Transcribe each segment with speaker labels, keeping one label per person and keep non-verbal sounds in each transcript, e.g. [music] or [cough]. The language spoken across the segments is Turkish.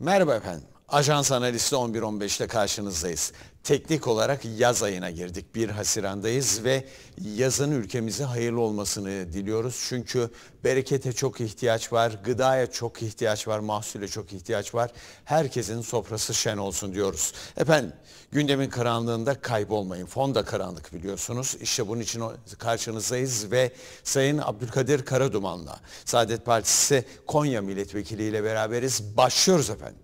Speaker 1: Merhaba efendim. Ajans Analisti 11.15'te karşınızdayız. Teknik olarak yaz ayına girdik. bir Haziran'dayız ve yazın ülkemize hayırlı olmasını diliyoruz. Çünkü berekete çok ihtiyaç var, gıdaya çok ihtiyaç var, mahsule çok ihtiyaç var. Herkesin sofrası şen olsun diyoruz. Efendim gündemin karanlığında kaybolmayın. Fon da karanlık biliyorsunuz. İşte bunun için karşınızdayız ve Sayın Abdülkadir Karaduman'la Saadet Partisi Konya Milletvekili ile beraberiz.
Speaker 2: Başlıyoruz efendim.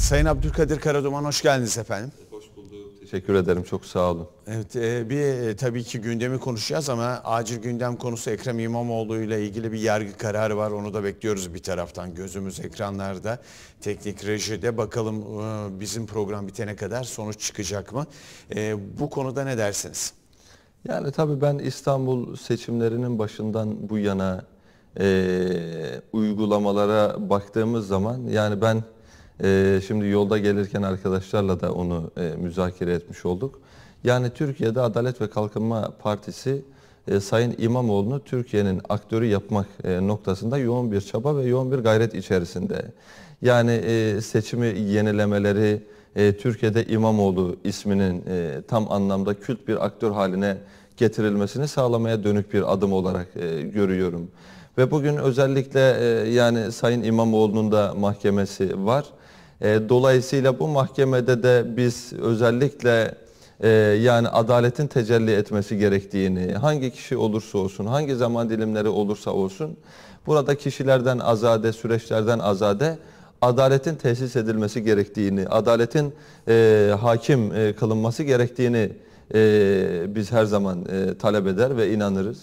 Speaker 1: Sayın Abdülkadir Karaduman hoş geldiniz efendim. Hoş
Speaker 2: bulduk. Teşekkür ederim. Çok sağ olun.
Speaker 1: Evet e, bir e, tabii ki gündemi konuşacağız ama acil gündem konusu Ekrem İmamoğlu ile ilgili bir yargı kararı var. Onu da bekliyoruz bir taraftan. Gözümüz ekranlarda, teknik rejide. Bakalım e, bizim program bitene kadar sonuç çıkacak mı? E,
Speaker 2: bu konuda ne dersiniz? Yani tabii ben İstanbul seçimlerinin başından bu yana e, uygulamalara baktığımız zaman yani ben ee, şimdi yolda gelirken arkadaşlarla da onu e, müzakere etmiş olduk. Yani Türkiye'de Adalet ve Kalkınma Partisi e, Sayın İmamoğlu'nu Türkiye'nin aktörü yapmak e, noktasında yoğun bir çaba ve yoğun bir gayret içerisinde. Yani e, seçimi yenilemeleri, e, Türkiye'de İmamoğlu isminin e, tam anlamda kült bir aktör haline getirilmesini sağlamaya dönük bir adım olarak e, görüyorum. Ve bugün özellikle e, yani Sayın İmamoğlu'nun da mahkemesi var. Ee, dolayısıyla bu mahkemede de biz özellikle e, yani adaletin tecelli etmesi gerektiğini, hangi kişi olursa olsun, hangi zaman dilimleri olursa olsun, burada kişilerden azade, süreçlerden azade, adaletin tesis edilmesi gerektiğini, adaletin e, hakim e, kılınması gerektiğini e, biz her zaman e, talep eder ve inanırız.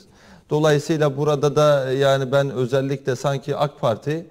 Speaker 2: Dolayısıyla burada da yani ben özellikle sanki AK Parti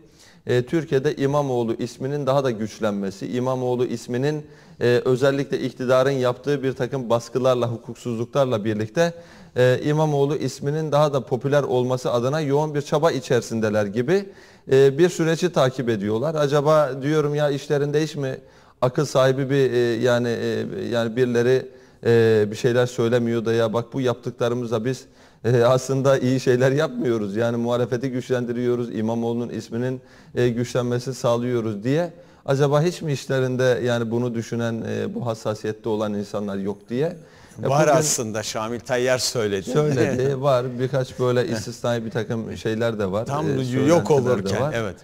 Speaker 2: e, Türkiye'de İmamoğlu isminin daha da güçlenmesi, İmamoğlu isminin e, özellikle iktidarın yaptığı bir takım baskılarla, hukuksuzluklarla birlikte e, İmamoğlu isminin daha da popüler olması adına yoğun bir çaba içerisindeler gibi e, bir süreci takip ediyorlar. Acaba diyorum ya işlerinde hiç mi akıl sahibi bir e, yani e, yani birileri e, bir şeyler söylemiyor da ya bak bu yaptıklarımızla biz e, aslında iyi şeyler yapmıyoruz. Yani muhalefeti güçlendiriyoruz, İmamoğlu'nun isminin e, güçlenmesi sağlıyoruz diye. Acaba hiç mi işlerinde yani bunu düşünen, e, bu hassasiyette olan insanlar yok diye? E, var bugün, aslında Şamil Tayyar söyledi. Söyledi, [laughs] var. Birkaç böyle istisnai bir takım şeyler de var. Tam e, yok olurken, evet.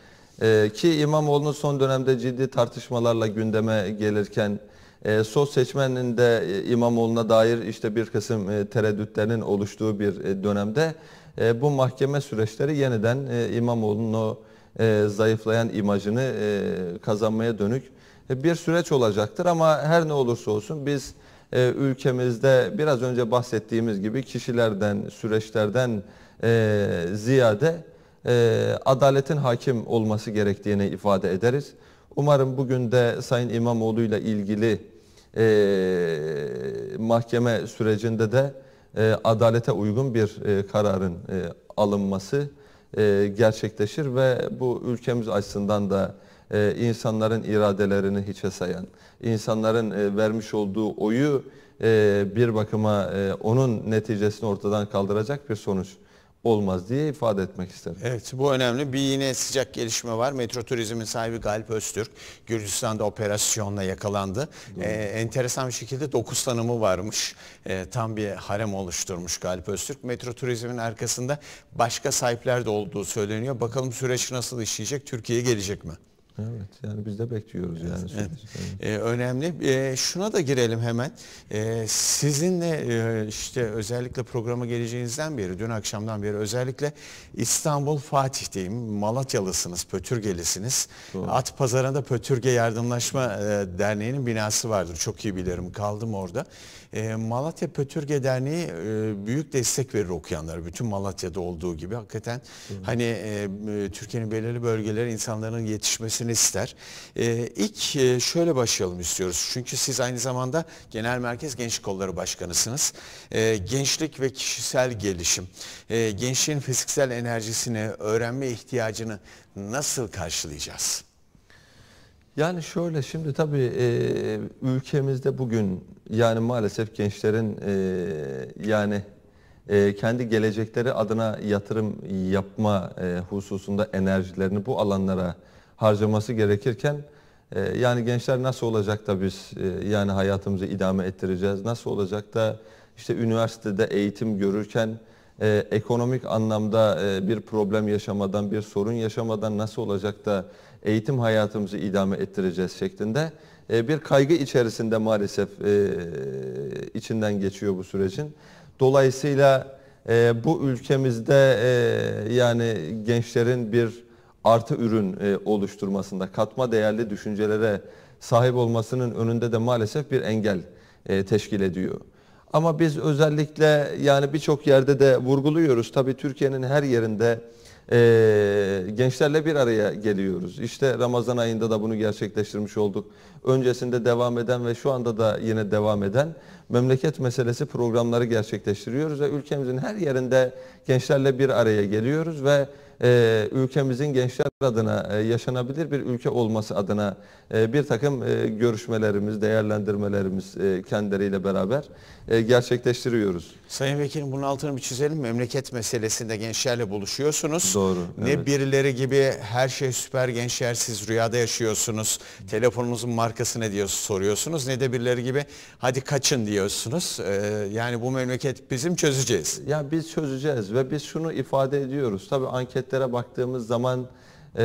Speaker 2: E, ki İmamoğlu'nun son dönemde ciddi tartışmalarla gündeme gelirken e, sol seçmenin de e, İmamoğlu'na dair işte bir kısım e, tereddütlerin oluştuğu bir e, dönemde e, bu mahkeme süreçleri yeniden e, İmamoğlu'nun o e, zayıflayan imajını e, kazanmaya dönük e, bir süreç olacaktır. Ama her ne olursa olsun biz e, ülkemizde biraz önce bahsettiğimiz gibi kişilerden, süreçlerden e, ziyade e, adaletin hakim olması gerektiğini ifade ederiz. Umarım bugün de Sayın İmamoğlu ile ilgili e, mahkeme sürecinde de e, adalete uygun bir e, kararın e, alınması e, gerçekleşir ve bu ülkemiz açısından da e, insanların iradelerini hiçe sayan, insanların e, vermiş olduğu oyu e, bir bakıma e, onun neticesini ortadan kaldıracak bir sonuç olmaz diye ifade etmek isterim.
Speaker 1: Evet bu önemli. Bir yine sıcak gelişme var. Metro Turizm'in sahibi Galip Öztürk Gürcistan'da operasyonla yakalandı. Ee, enteresan bir şekilde dokuz tanımı varmış. Ee, tam bir harem oluşturmuş Galip Öztürk. Metro Turizm'in arkasında başka sahipler de olduğu söyleniyor. Bakalım süreç nasıl işleyecek? Türkiye'ye gelecek mi?
Speaker 2: Evet yani biz de bekliyoruz yani. Evet.
Speaker 1: Evet. Ee, önemli. Ee, şuna da girelim hemen. Ee, sizinle e, işte özellikle programa geleceğinizden beri, dün akşamdan beri özellikle İstanbul Fatih'teyim. Malatyalısınız, Pötürgelisiniz. Doğru. At Pazarı'nda Pötürge Yardımlaşma e, Derneği'nin binası vardır. Çok iyi bilirim. Kaldım orada. E, Malatya Pötürge Derneği e, büyük destek verir okuyanlara. Bütün Malatya'da olduğu gibi. Hakikaten Doğru. hani e, Türkiye'nin belirli bölgeleri insanların yetişmesini bilmesini ister. Ee, e, ilk şöyle başlayalım istiyoruz. Çünkü siz aynı zamanda Genel Merkez Genç Kolları Başkanısınız. E, gençlik ve kişisel gelişim, e, gençliğin fiziksel enerjisini, öğrenme ihtiyacını nasıl karşılayacağız?
Speaker 2: Yani şöyle şimdi tabii e, ülkemizde bugün yani maalesef gençlerin e, yani e, kendi gelecekleri adına yatırım yapma e, hususunda enerjilerini bu alanlara harcaması gerekirken e, yani gençler nasıl olacak da biz e, yani hayatımızı idame ettireceğiz? Nasıl olacak da işte üniversitede eğitim görürken e, ekonomik anlamda e, bir problem yaşamadan, bir sorun yaşamadan nasıl olacak da eğitim hayatımızı idame ettireceğiz şeklinde e, bir kaygı içerisinde maalesef e, içinden geçiyor bu sürecin. Dolayısıyla e, bu ülkemizde e, yani gençlerin bir artı ürün e, oluşturmasında katma değerli düşüncelere sahip olmasının önünde de maalesef bir engel e, teşkil ediyor. Ama biz özellikle yani birçok yerde de vurguluyoruz. Tabii Türkiye'nin her yerinde e, gençlerle bir araya geliyoruz. İşte Ramazan ayında da bunu gerçekleştirmiş olduk öncesinde devam eden ve şu anda da yine devam eden memleket meselesi programları gerçekleştiriyoruz ve ülkemizin her yerinde gençlerle bir araya geliyoruz ve e, ülkemizin gençler adına e, yaşanabilir bir ülke olması adına e, bir takım e, görüşmelerimiz, değerlendirmelerimiz e, kendileriyle beraber e, gerçekleştiriyoruz. Sayın Vekilim bunun altını bir çizelim. Memleket meselesinde gençlerle
Speaker 1: buluşuyorsunuz. Doğru. Ne evet. birileri gibi her şey süper gençler siz rüyada yaşıyorsunuz. Telefonunuzun markası markası ne diye soruyorsunuz ne de birileri gibi hadi kaçın diyorsunuz.
Speaker 2: E, yani bu memleket bizim çözeceğiz. Ya biz çözeceğiz ve biz şunu ifade ediyoruz. Tabii anketlere baktığımız zaman e,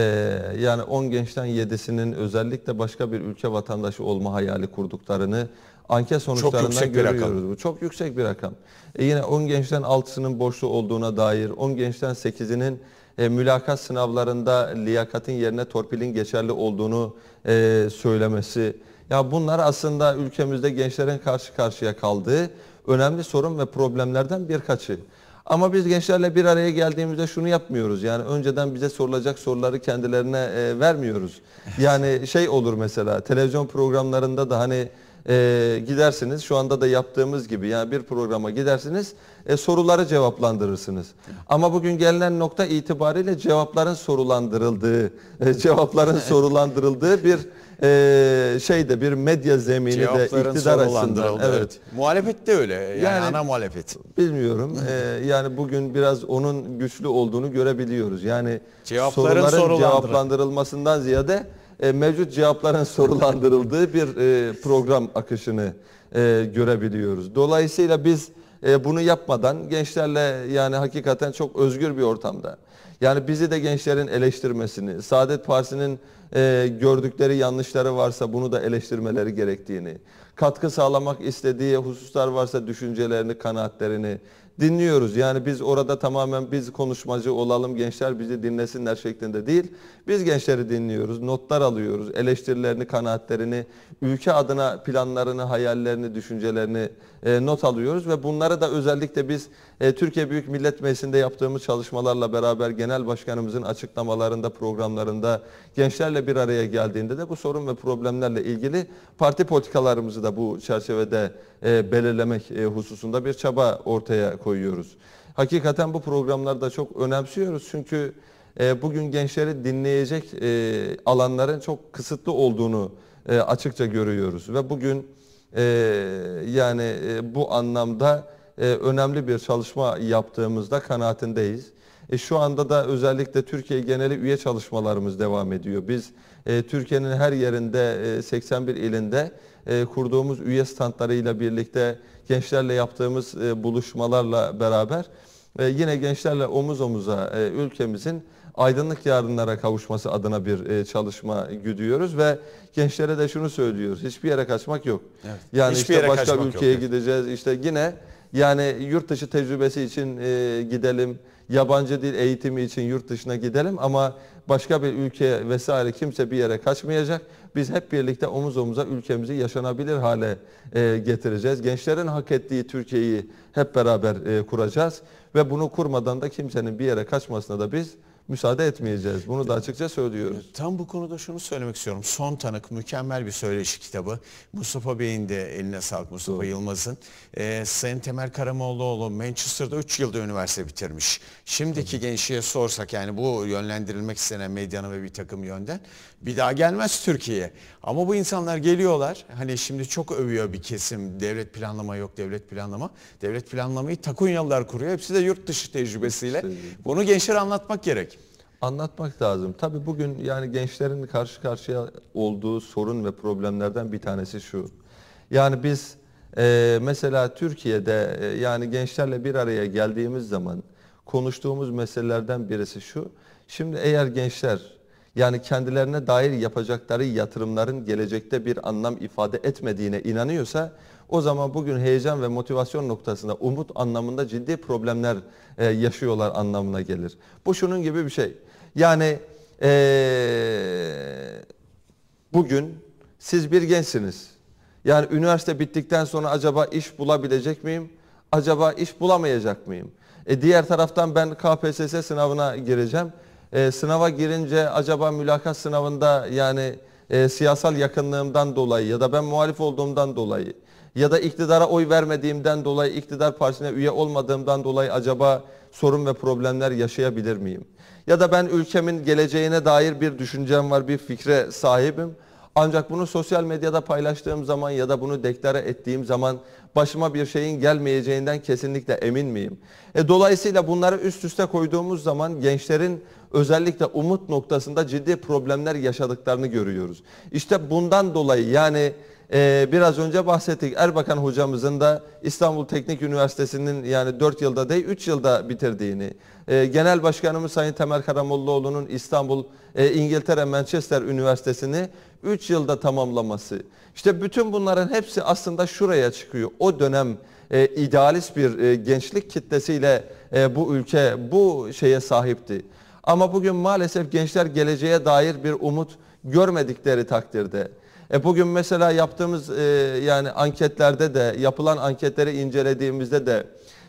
Speaker 2: yani 10 gençten 7'sinin özellikle başka bir ülke vatandaşı olma hayali kurduklarını anket sonuçlarından görüyoruz. Bu çok yüksek bir rakam. E yine 10 gençten 6'sının borçlu olduğuna dair, 10 gençten 8'inin e, mülakat sınavlarında liyakatın yerine torpilin geçerli olduğunu e, söylemesi. Ya bunlar aslında ülkemizde gençlerin karşı karşıya kaldığı önemli sorun ve problemlerden birkaçı. Ama biz gençlerle bir araya geldiğimizde şunu yapmıyoruz. Yani önceden bize sorulacak soruları kendilerine e, vermiyoruz. Yani şey olur mesela televizyon programlarında da hani e, gidersiniz. Şu anda da yaptığımız gibi yani bir programa gidersiniz e, soruları cevaplandırırsınız. Ama bugün gelinen nokta itibariyle cevapların sorulandırıldığı, e, cevapların [laughs] sorulandırıldığı bir e, şeyde bir medya zemini de iktidar açısından. Evet. evet. Muhalefet de öyle. Yani, yani ana muhalefet. Bilmiyorum. [laughs] e, yani bugün biraz onun güçlü olduğunu görebiliyoruz. Yani cevapların soruların cevaplandırılmasından ziyade e, mevcut cevapların [laughs] sorulandırıldığı bir e, program akışını e, görebiliyoruz. Dolayısıyla biz e, bunu yapmadan gençlerle yani hakikaten çok özgür bir ortamda yani bizi de gençlerin eleştirmesini, Saadet Partisi'nin e, gördükleri yanlışları varsa bunu da eleştirmeleri gerektiğini, katkı sağlamak istediği hususlar varsa düşüncelerini, kanaatlerini dinliyoruz. Yani biz orada tamamen biz konuşmacı olalım, gençler bizi dinlesinler şeklinde değil. Biz gençleri dinliyoruz, notlar alıyoruz, eleştirilerini, kanaatlerini, ülke adına planlarını, hayallerini, düşüncelerini e, not alıyoruz ve bunları da özellikle biz e, Türkiye Büyük Millet Meclisi'nde yaptığımız çalışmalarla beraber genel başkanımızın açıklamalarında, programlarında gençlerle bir araya geldiğinde de bu sorun ve problemlerle ilgili parti politikalarımızı da bu çerçevede e, belirlemek e, hususunda bir çaba ortaya koyuyoruz. Hakikaten bu programları da çok önemsiyoruz çünkü e, bugün gençleri dinleyecek e, alanların çok kısıtlı olduğunu e, açıkça görüyoruz ve bugün e, yani e, bu anlamda e, önemli bir çalışma yaptığımızda kanaatindeyiz. E, şu anda da özellikle Türkiye geneli üye çalışmalarımız devam ediyor. Biz e, Türkiye'nin her yerinde e, 81 ilinde e, kurduğumuz üye standlarıyla birlikte gençlerle yaptığımız e, buluşmalarla beraber e, yine gençlerle omuz omuza e, ülkemizin aydınlık yarınlara kavuşması adına bir e, çalışma güdüyoruz ve gençlere de şunu söylüyoruz. Hiçbir yere kaçmak yok. Evet. Yani Hiçbir işte başka ülkeye yok. gideceğiz. İşte yine yani yurt dışı tecrübesi için e, gidelim yabancı dil eğitimi için yurt dışına gidelim ama başka bir ülkeye vesaire kimse bir yere kaçmayacak. Biz hep birlikte omuz omuza ülkemizi yaşanabilir hale e, getireceğiz. Gençlerin hak ettiği Türkiye'yi hep beraber e, kuracağız ve bunu kurmadan da kimsenin bir yere kaçmasına da biz müsaade etmeyeceğiz. Bunu da açıkça söylüyoruz. E, tam bu konuda şunu söylemek istiyorum. Son
Speaker 1: Tanık mükemmel bir söyleşi kitabı. Mustafa Bey'in de eline sağlık Mustafa Doğru. Yılmaz'ın. Ee, Sayın Temel Karamoğluoğlu Manchester'da 3 yılda üniversite bitirmiş. Şimdiki Doğru. gençliğe sorsak yani bu yönlendirilmek istenen medyanın ve bir takım yönden bir daha gelmez Türkiye'ye. Ama bu insanlar geliyorlar. Hani şimdi çok övüyor bir kesim devlet planlama yok devlet
Speaker 2: planlama. Devlet planlamayı takunyalılar kuruyor. Hepsi de yurt dışı tecrübesiyle. Bunu gençlere anlatmak gerek. Anlatmak lazım. Tabii bugün yani gençlerin karşı karşıya olduğu sorun ve problemlerden bir tanesi şu. Yani biz e, mesela Türkiye'de e, yani gençlerle bir araya geldiğimiz zaman konuştuğumuz meselelerden birisi şu. Şimdi eğer gençler yani kendilerine dair yapacakları yatırımların gelecekte bir anlam ifade etmediğine inanıyorsa o zaman bugün heyecan ve motivasyon noktasında umut anlamında ciddi problemler e, yaşıyorlar anlamına gelir. Bu şunun gibi bir şey. Yani e, bugün siz bir gençsiniz. Yani üniversite bittikten sonra acaba iş bulabilecek miyim? Acaba iş bulamayacak mıyım? E diğer taraftan ben KPSS sınavına gireceğim e, sınava girince acaba mülakat sınavında yani e, siyasal yakınlığımdan dolayı ya da ben muhalif olduğumdan dolayı ya da iktidara oy vermediğimden dolayı iktidar partisine üye olmadığımdan dolayı acaba sorun ve problemler yaşayabilir miyim? Ya da ben ülkemin geleceğine dair bir düşüncem var, bir fikre sahibim. Ancak bunu sosyal medyada paylaştığım zaman ya da bunu deklare ettiğim zaman başıma bir şeyin gelmeyeceğinden kesinlikle emin miyim? E, dolayısıyla bunları üst üste koyduğumuz zaman gençlerin özellikle umut noktasında ciddi problemler yaşadıklarını görüyoruz. İşte bundan dolayı yani ee, biraz önce bahsettik. Erbakan hocamızın da İstanbul Teknik Üniversitesi'nin yani 4 yılda değil 3 yılda bitirdiğini, ee, Genel Başkanımız Sayın Temel Karamollaoğlu'nun İstanbul e, İngiltere Manchester Üniversitesi'ni 3 yılda tamamlaması. İşte bütün bunların hepsi aslında şuraya çıkıyor. O dönem e, idealist bir e, gençlik kitlesiyle bu ülke bu şeye sahipti. Ama bugün maalesef gençler geleceğe dair bir umut görmedikleri takdirde e bugün mesela yaptığımız e, yani anketlerde de yapılan anketleri incelediğimizde de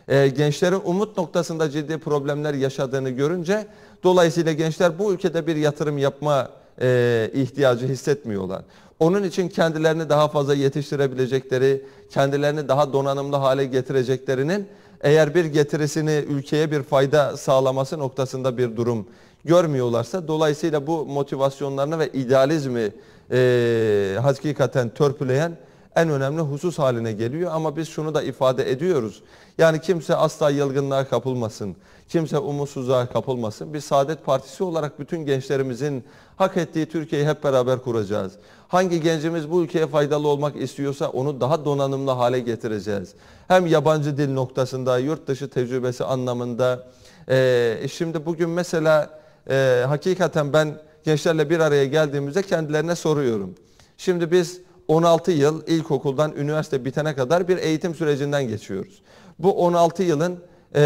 Speaker 2: e, gençlerin umut noktasında ciddi problemler yaşadığını görünce dolayısıyla gençler bu ülkede bir yatırım yapma e, ihtiyacı hissetmiyorlar. Onun için kendilerini daha fazla yetiştirebilecekleri, kendilerini daha donanımlı hale getireceklerinin eğer bir getirisini ülkeye bir fayda sağlaması noktasında bir durum görmüyorlarsa dolayısıyla bu motivasyonlarını ve idealizmi e, hakikaten törpüleyen en önemli husus haline geliyor. Ama biz şunu da ifade ediyoruz. Yani kimse asla yılgınlığa kapılmasın. Kimse umutsuzluğa kapılmasın. Biz Saadet Partisi olarak bütün gençlerimizin hak ettiği Türkiye'yi hep beraber kuracağız. Hangi gencimiz bu ülkeye faydalı olmak istiyorsa onu daha donanımlı hale getireceğiz. Hem yabancı dil noktasında, yurt dışı tecrübesi anlamında. Ee, şimdi bugün mesela e, hakikaten ben gençlerle bir araya geldiğimizde kendilerine soruyorum. Şimdi biz 16 yıl ilkokuldan üniversite bitene kadar bir eğitim sürecinden geçiyoruz. Bu 16 yılın e,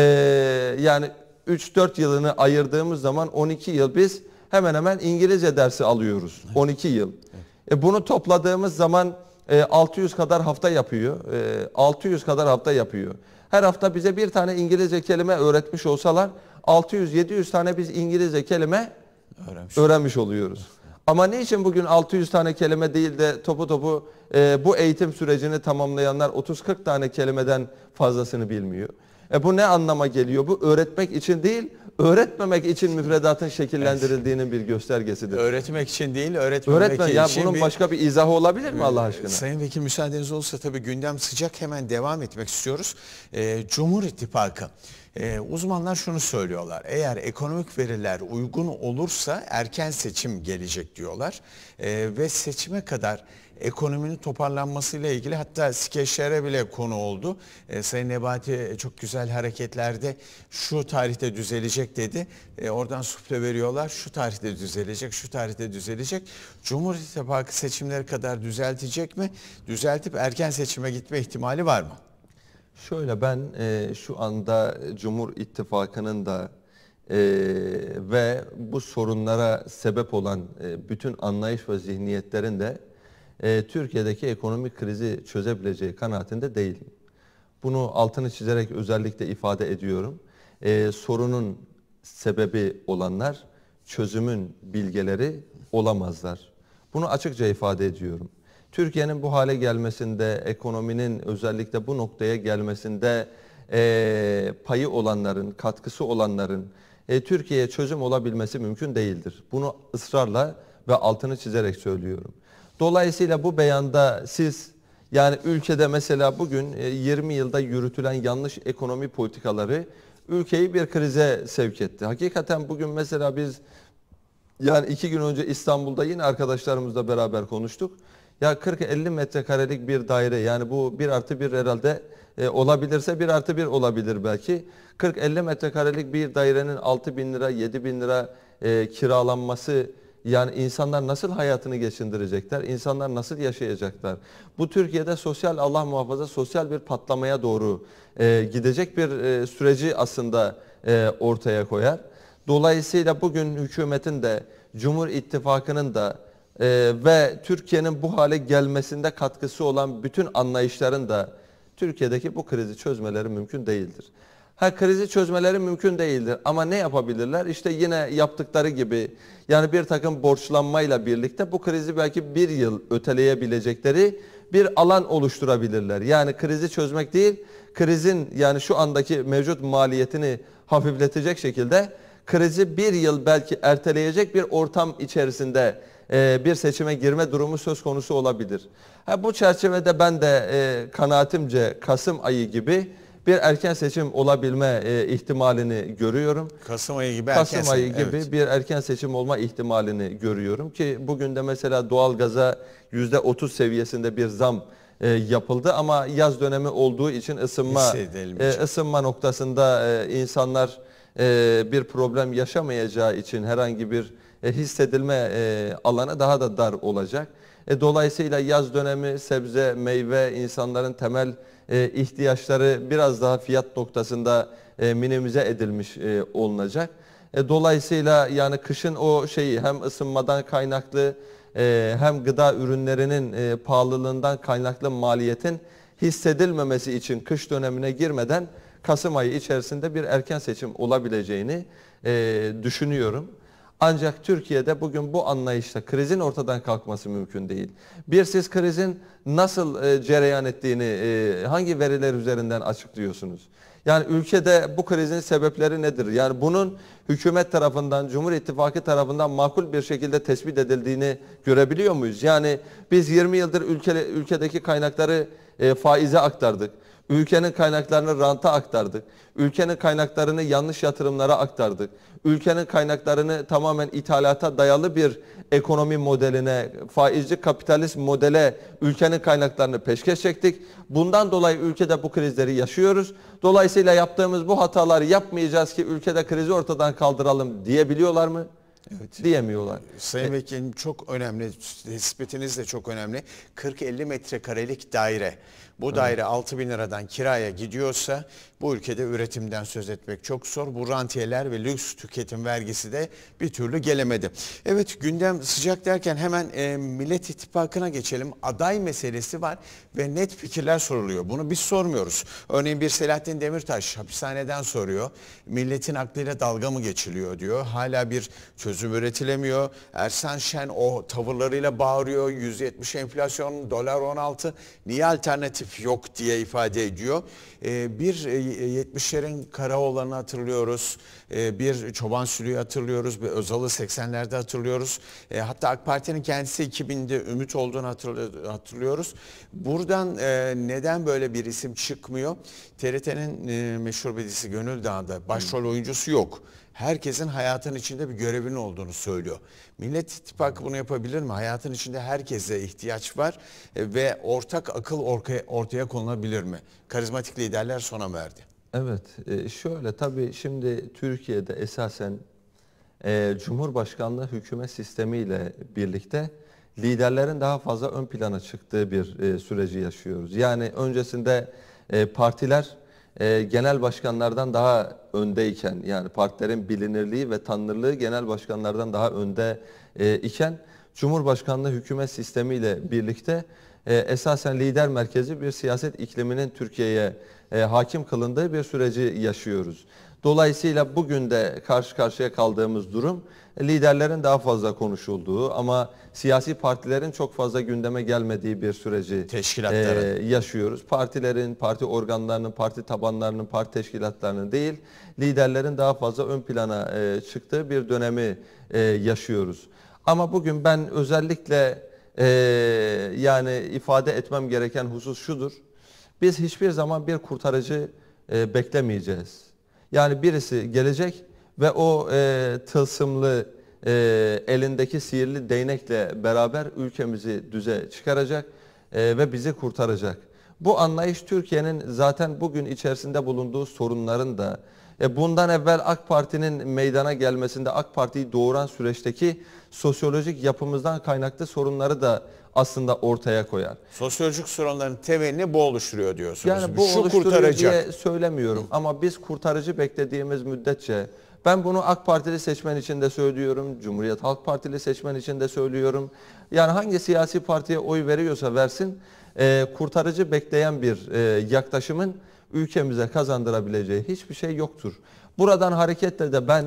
Speaker 2: yani 3-4 yılını ayırdığımız zaman 12 yıl biz hemen hemen İngilizce dersi alıyoruz. Evet. 12 yıl. Evet. E, bunu topladığımız zaman e, 600 kadar hafta yapıyor. E, 600 kadar hafta yapıyor. Her hafta bize bir tane İngilizce kelime öğretmiş olsalar 600-700 tane biz İngilizce kelime öğrenmiş, öğrenmiş oluyoruz. Ama niçin bugün 600 tane kelime değil de topu topu e, bu eğitim sürecini tamamlayanlar 30-40 tane kelimeden fazlasını bilmiyor? E bu ne anlama geliyor? Bu öğretmek için değil, öğretmemek için müfredatın şekillendirildiğinin bir göstergesidir. Öğretmek için değil, öğretmemek Öğretmen, ya Bunun bir... başka bir izahı olabilir mi Allah aşkına? Sayın
Speaker 1: Vekil müsaadeniz olursa tabii gündem sıcak hemen devam etmek istiyoruz. Ee, Cumhur İttifakı. E, uzmanlar şunu söylüyorlar. Eğer ekonomik veriler uygun olursa erken seçim gelecek diyorlar. E, ve seçime kadar ekonominin toparlanmasıyla ilgili hatta skeçlere bile konu oldu. E, Sayın Nebati e, çok güzel hareketlerde şu tarihte düzelecek dedi. E, oradan sufle veriyorlar şu tarihte düzelecek, şu tarihte düzelecek. Cumhur İttifakı
Speaker 2: seçimleri kadar düzeltecek mi? Düzeltip erken seçime gitme ihtimali var mı? Şöyle ben e, şu anda Cumhur İttifakı'nın da e, ve bu sorunlara sebep olan e, bütün anlayış ve zihniyetlerin de e, Türkiye'deki ekonomik krizi çözebileceği kanaatinde değilim. Bunu altını çizerek özellikle ifade ediyorum. E, sorunun sebebi olanlar çözümün bilgeleri olamazlar. Bunu açıkça ifade ediyorum. Türkiye'nin bu hale gelmesinde, ekonominin özellikle bu noktaya gelmesinde e, payı olanların, katkısı olanların e, Türkiye'ye çözüm olabilmesi mümkün değildir. Bunu ısrarla ve altını çizerek söylüyorum. Dolayısıyla bu beyanda siz yani ülkede mesela bugün 20 e, yılda yürütülen yanlış ekonomi politikaları ülkeyi bir krize sevk etti. Hakikaten bugün mesela biz yani iki gün önce İstanbul'da yine arkadaşlarımızla beraber konuştuk. Ya 40-50 metrekarelik bir daire yani bu 1 artı 1 herhalde e, olabilirse 1 artı 1 olabilir belki. 40-50 metrekarelik bir dairenin 6 bin lira 7 bin lira e, kiralanması yani insanlar nasıl hayatını geçindirecekler? İnsanlar nasıl yaşayacaklar? Bu Türkiye'de sosyal Allah muhafaza sosyal bir patlamaya doğru e, gidecek bir e, süreci aslında e, ortaya koyar. Dolayısıyla bugün hükümetin de Cumhur İttifakı'nın da e, ve Türkiye'nin bu hale gelmesinde katkısı olan bütün anlayışların da Türkiye'deki bu krizi çözmeleri mümkün değildir. Ha krizi çözmeleri mümkün değildir ama ne yapabilirler? İşte yine yaptıkları gibi yani bir takım borçlanmayla birlikte bu krizi belki bir yıl öteleyebilecekleri bir alan oluşturabilirler. Yani krizi çözmek değil, krizin yani şu andaki mevcut maliyetini hafifletecek şekilde krizi bir yıl belki erteleyecek bir ortam içerisinde e, bir seçime girme durumu söz konusu olabilir. Ha, bu çerçevede ben de e, kanaatimce Kasım ayı gibi bir erken seçim olabilme e, ihtimalini görüyorum. Kasım ayı gibi Kasım erken ayı gibi evet. bir erken seçim olma ihtimalini görüyorum ki bugün de mesela doğalgaza %30 seviyesinde bir zam e, yapıldı ama yaz dönemi olduğu için ısınma e, ısınma noktasında e, insanlar e, bir problem yaşamayacağı için herhangi bir e, hissedilme e, alanı daha da dar olacak. E, dolayısıyla yaz dönemi sebze, meyve, insanların temel ihtiyaçları biraz daha fiyat noktasında minimize edilmiş e, olunacak. dolayısıyla yani kışın o şeyi hem ısınmadan kaynaklı hem gıda ürünlerinin pahalılığından kaynaklı maliyetin hissedilmemesi için kış dönemine girmeden Kasım ayı içerisinde bir erken seçim olabileceğini düşünüyorum. Ancak Türkiye'de bugün bu anlayışla krizin ortadan kalkması mümkün değil. Bir siz krizin nasıl e, cereyan ettiğini e, hangi veriler üzerinden açıklıyorsunuz? Yani ülkede bu krizin sebepleri nedir? Yani bunun hükümet tarafından, Cumhur İttifakı tarafından makul bir şekilde tespit edildiğini görebiliyor muyuz? Yani biz 20 yıldır ülke, ülkedeki kaynakları e, faize aktardık. Ülkenin kaynaklarını ranta aktardık. Ülkenin kaynaklarını yanlış yatırımlara aktardık. Ülkenin kaynaklarını tamamen ithalata dayalı bir ekonomi modeline, faizci kapitalist modele ülkenin kaynaklarını peşkeş çektik. Bundan dolayı ülkede bu krizleri yaşıyoruz. Dolayısıyla yaptığımız bu hataları yapmayacağız ki ülkede krizi ortadan kaldıralım diyebiliyorlar mı? Evet. Diyemiyorlar. Sayın e- Vekilim çok önemli, tespitiniz
Speaker 1: de çok önemli. 40-50 metrekarelik daire bu daire 6 bin liradan kiraya gidiyorsa bu ülkede üretimden söz etmek çok zor. Bu rantiyeler ve lüks tüketim vergisi de bir türlü gelemedi. Evet gündem sıcak derken hemen e, Millet İttifakı'na geçelim. Aday meselesi var ve net fikirler soruluyor. Bunu biz sormuyoruz. Örneğin bir Selahattin Demirtaş hapishaneden soruyor. Milletin aklıyla dalga mı geçiliyor diyor. Hala bir çözüm üretilemiyor. Ersan Şen o tavırlarıyla bağırıyor. 170 enflasyon, dolar 16. Niye alternatif yok diye ifade ediyor. E, bir e, 70lerin e, kara Karaoğlan'ı hatırlıyoruz. E, bir Çoban Sülü'yü hatırlıyoruz. Bir Özal'ı 80'lerde hatırlıyoruz. E, hatta AK Parti'nin kendisi 2000'de Ümit olduğunu hatırlıyoruz. Buradan neden böyle bir isim çıkmıyor? TRT'nin e, meşhur bedisi Gönül Dağı'nda başrol oyuncusu yok herkesin hayatın içinde bir görevin olduğunu söylüyor. Millet İttifakı bunu yapabilir mi? Hayatın içinde herkese ihtiyaç var e, ve ortak akıl ortaya, konulabilir mi? Karizmatik liderler
Speaker 2: sona verdi. Evet e, şöyle tabii şimdi Türkiye'de esasen e, Cumhurbaşkanlığı hükümet sistemiyle birlikte liderlerin daha fazla ön plana çıktığı bir süreci yaşıyoruz. Yani öncesinde partiler e, genel başkanlardan daha öndeyken yani partilerin bilinirliği ve tanınırlığı genel başkanlardan daha önde e, iken Cumhurbaşkanlığı hükümet sistemiyle birlikte e, esasen lider merkezi bir siyaset ikliminin Türkiye'ye e, hakim kılındığı bir süreci yaşıyoruz. Dolayısıyla bugün de karşı karşıya kaldığımız durum liderlerin daha fazla konuşulduğu ama siyasi partilerin çok fazla gündeme gelmediği bir süreci e, yaşıyoruz. Partilerin, parti organlarının, parti tabanlarının, parti teşkilatlarının değil, liderlerin daha fazla ön plana e, çıktığı bir dönemi e, yaşıyoruz. Ama bugün ben özellikle e, yani ifade etmem gereken husus şudur. Biz hiçbir zaman bir kurtarıcı e, beklemeyeceğiz. Yani birisi gelecek ve o e, tılsımlı e, elindeki sihirli değnekle beraber ülkemizi düze çıkaracak e, ve bizi kurtaracak. Bu anlayış Türkiye'nin zaten bugün içerisinde bulunduğu sorunların da e, bundan evvel AK Parti'nin meydana gelmesinde AK Parti'yi doğuran süreçteki sosyolojik yapımızdan kaynaklı sorunları da aslında ortaya koyar.
Speaker 1: Sosyolojik sorunların temelini bu
Speaker 2: oluşturuyor diyorsunuz. Yani bu Şu oluşturuyor kurtaracak. diye söylemiyorum ama biz kurtarıcı beklediğimiz müddetçe ben bunu AK Partili seçmen için de söylüyorum, Cumhuriyet Halk Partili seçmen için de söylüyorum. Yani hangi siyasi partiye oy veriyorsa versin, e, kurtarıcı bekleyen bir e, yaklaşımın ülkemize kazandırabileceği hiçbir şey yoktur. Buradan hareketle de ben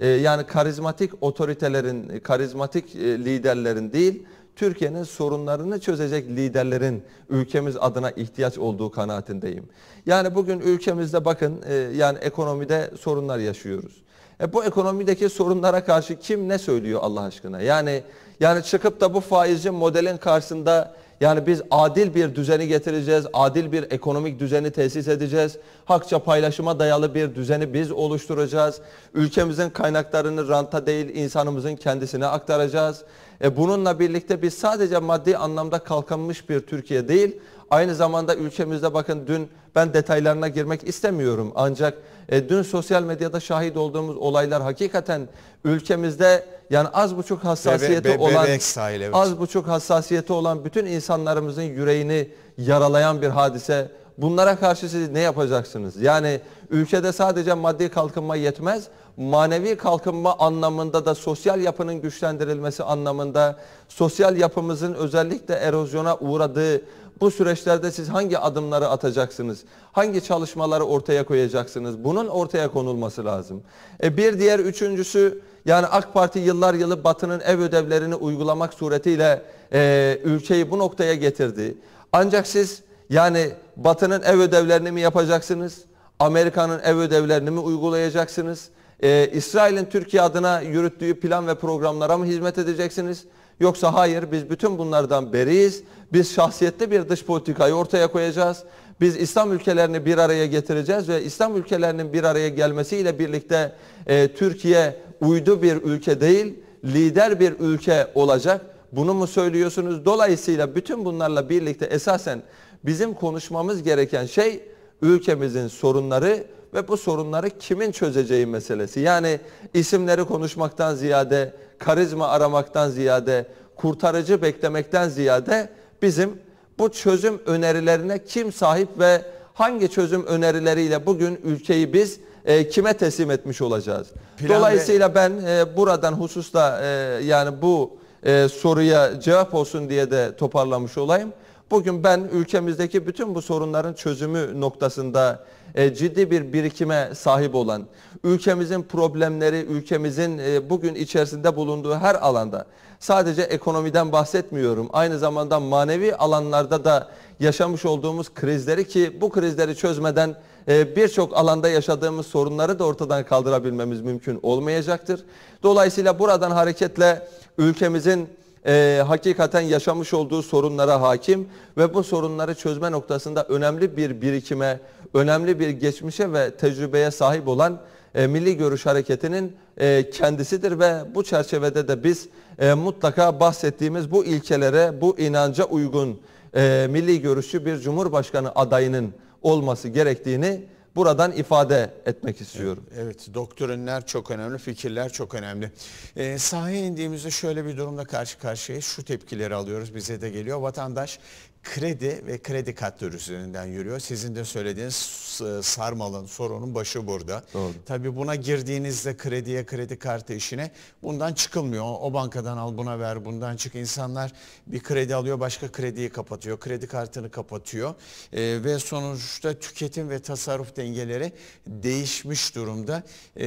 Speaker 2: e, yani karizmatik otoritelerin, karizmatik e, liderlerin değil, Türkiye'nin sorunlarını çözecek liderlerin ülkemiz adına ihtiyaç olduğu kanaatindeyim. Yani bugün ülkemizde bakın e, yani ekonomide sorunlar yaşıyoruz. E bu ekonomideki sorunlara karşı kim ne söylüyor Allah aşkına? Yani yani çıkıp da bu faizci modelin karşısında yani biz adil bir düzeni getireceğiz, adil bir ekonomik düzeni tesis edeceğiz, hakça paylaşıma dayalı bir düzeni biz oluşturacağız, ülkemizin kaynaklarını ranta değil insanımızın kendisine aktaracağız. E bununla birlikte biz sadece maddi anlamda kalkanmış bir Türkiye değil, Aynı zamanda ülkemizde bakın dün ben detaylarına girmek istemiyorum ancak e, dün sosyal medyada şahit olduğumuz olaylar hakikaten ülkemizde yani az buçuk hassasiyeti be, olan sahil, evet. az buçuk hassasiyeti olan bütün insanlarımızın yüreğini yaralayan bir hadise. Bunlara karşı siz ne yapacaksınız? Yani ülkede sadece maddi kalkınma yetmez manevi kalkınma anlamında da sosyal yapının güçlendirilmesi anlamında sosyal yapımızın özellikle erozyona uğradığı bu süreçlerde siz hangi adımları atacaksınız? Hangi çalışmaları ortaya koyacaksınız? Bunun ortaya konulması lazım. E bir diğer üçüncüsü yani AK Parti yıllar yılı Batı'nın ev ödevlerini uygulamak suretiyle e, ülkeyi bu noktaya getirdi. Ancak siz yani Batı'nın ev ödevlerini mi yapacaksınız? Amerika'nın ev ödevlerini mi uygulayacaksınız? Ee, İsrail'in Türkiye adına yürüttüğü plan ve programlara mı hizmet edeceksiniz? Yoksa hayır biz bütün bunlardan beriyiz. Biz şahsiyetli bir dış politikayı ortaya koyacağız. Biz İslam ülkelerini bir araya getireceğiz ve İslam ülkelerinin bir araya gelmesiyle birlikte e, Türkiye uydu bir ülke değil, lider bir ülke olacak. Bunu mu söylüyorsunuz? Dolayısıyla bütün bunlarla birlikte esasen bizim konuşmamız gereken şey ülkemizin sorunları ve bu sorunları kimin çözeceği meselesi. Yani isimleri konuşmaktan ziyade, karizma aramaktan ziyade, kurtarıcı beklemekten ziyade bizim bu çözüm önerilerine kim sahip ve hangi çözüm önerileriyle bugün ülkeyi biz e, kime teslim etmiş olacağız? Plan Dolayısıyla ben e, buradan hususta e, yani bu e, soruya cevap olsun diye de toparlamış olayım. Bugün ben ülkemizdeki bütün bu sorunların çözümü noktasında e, ciddi bir birikime sahip olan, ülkemizin problemleri, ülkemizin e, bugün içerisinde bulunduğu her alanda sadece ekonomiden bahsetmiyorum. Aynı zamanda manevi alanlarda da yaşamış olduğumuz krizleri ki bu krizleri çözmeden e, birçok alanda yaşadığımız sorunları da ortadan kaldırabilmemiz mümkün olmayacaktır. Dolayısıyla buradan hareketle ülkemizin e, hakikaten yaşamış olduğu sorunlara hakim ve bu sorunları çözme noktasında önemli bir birikime, önemli bir geçmişe ve tecrübeye sahip olan e, Milli Görüş Hareketi'nin e, kendisidir ve bu çerçevede de biz e, mutlaka bahsettiğimiz bu ilkelere, bu inanca uygun e, milli görüşçü bir cumhurbaşkanı adayının olması gerektiğini buradan ifade etmek istiyorum. Evet, evet doktrinler çok önemli, fikirler çok
Speaker 1: önemli. Ee, sahaya indiğimizde şöyle bir durumla karşı karşıya şu tepkileri alıyoruz bize de geliyor. Vatandaş kredi ve kredi kartları üzerinden yürüyor. Sizin de söylediğiniz e, sarmalın sorunun başı burada. Doğru. Tabii buna girdiğinizde krediye kredi kartı işine bundan çıkılmıyor. O bankadan al buna ver bundan çık. İnsanlar bir kredi alıyor başka krediyi kapatıyor. Kredi kartını kapatıyor. E, ve sonuçta tüketim ve tasarruf dengeleri değişmiş durumda. E,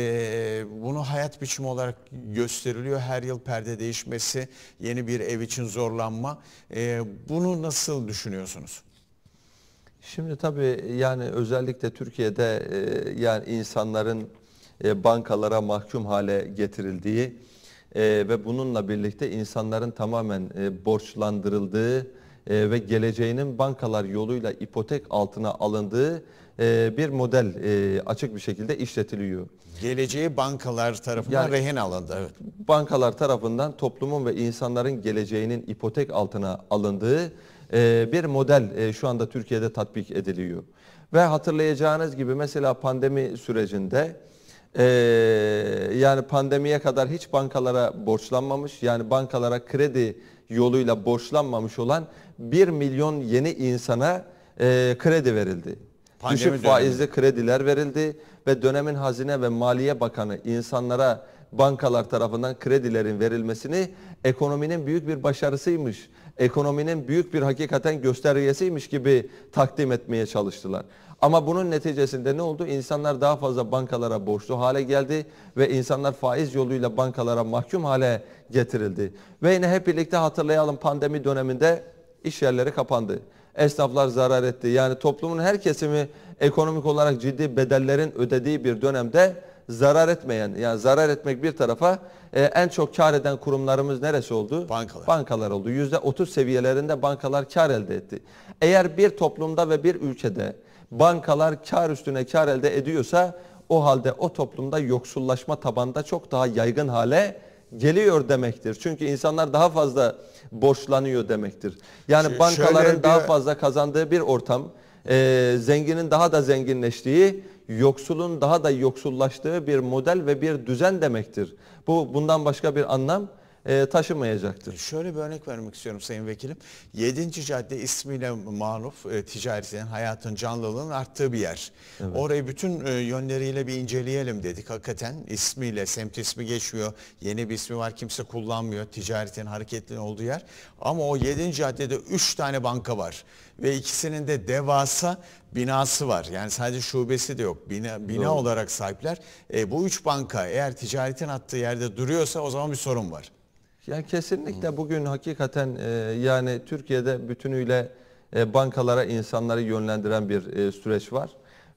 Speaker 1: bunu hayat biçimi olarak gösteriliyor. Her yıl perde değişmesi, yeni bir ev için zorlanma. E, bunu nasıl düşünüyorsunuz?
Speaker 2: Şimdi tabii e, yani özellikle Türkiye'de e, yani insanların e, bankalara mahkum hale getirildiği e, ve bununla birlikte insanların tamamen e, borçlandırıldığı e, ve geleceğinin bankalar yoluyla ipotek altına alındığı e, bir model e, açık bir şekilde işletiliyor. Geleceği bankalar tarafından yani, rehin alındı. Evet. Bankalar tarafından toplumun ve insanların geleceğinin ipotek altına alındığı ee, bir model e, şu anda Türkiye'de tatbik ediliyor. Ve hatırlayacağınız gibi mesela pandemi sürecinde e, yani pandemiye kadar hiç bankalara borçlanmamış yani bankalara kredi yoluyla borçlanmamış olan 1 milyon yeni insana e, kredi verildi. Pandemi Düşük dönemi. faizli krediler verildi ve dönemin Hazine ve Maliye Bakanı insanlara bankalar tarafından kredilerin verilmesini ekonominin büyük bir başarısıymış ekonominin büyük bir hakikaten göstergesiymiş gibi takdim etmeye çalıştılar. Ama bunun neticesinde ne oldu? İnsanlar daha fazla bankalara borçlu hale geldi ve insanlar faiz yoluyla bankalara mahkum hale getirildi. Ve yine hep birlikte hatırlayalım pandemi döneminde iş yerleri kapandı. Esnaflar zarar etti. Yani toplumun her kesimi ekonomik olarak ciddi bedellerin ödediği bir dönemde zarar etmeyen yani zarar etmek bir tarafa e, en çok kar eden kurumlarımız neresi oldu? Bankalar. Bankalar oldu. %30 seviyelerinde bankalar kar elde etti. Eğer bir toplumda ve bir ülkede bankalar kar üstüne kar elde ediyorsa o halde o toplumda yoksullaşma tabanda çok daha yaygın hale geliyor demektir. Çünkü insanlar daha fazla borçlanıyor demektir. Yani Ş bankaların bir... daha fazla kazandığı bir ortam, e, zenginin daha da zenginleştiği, yoksulun daha da yoksullaştığı bir model ve bir düzen demektir. Bu bundan başka bir anlam e, taşımayacaktır. E, şöyle bir örnek vermek istiyorum Sayın Vekilim.
Speaker 1: 7. Cadde ismiyle maruf e, ticaretinin, hayatın, canlılığının arttığı bir yer. Evet. Orayı bütün e, yönleriyle bir inceleyelim dedik. Hakikaten ismiyle, semt ismi geçmiyor. Yeni bir ismi var kimse kullanmıyor. Ticaretin hareketli olduğu yer. Ama o 7. caddede 3 tane banka var. Ve ikisinin de devasa binası var. Yani sadece şubesi de yok. Bina, bina Doğru. olarak sahipler. E, bu üç banka eğer ticaretin attığı yerde
Speaker 2: duruyorsa o zaman bir sorun var. Yani kesinlikle bugün hakikaten e, yani Türkiye'de bütünüyle e, bankalara insanları yönlendiren bir e, süreç var.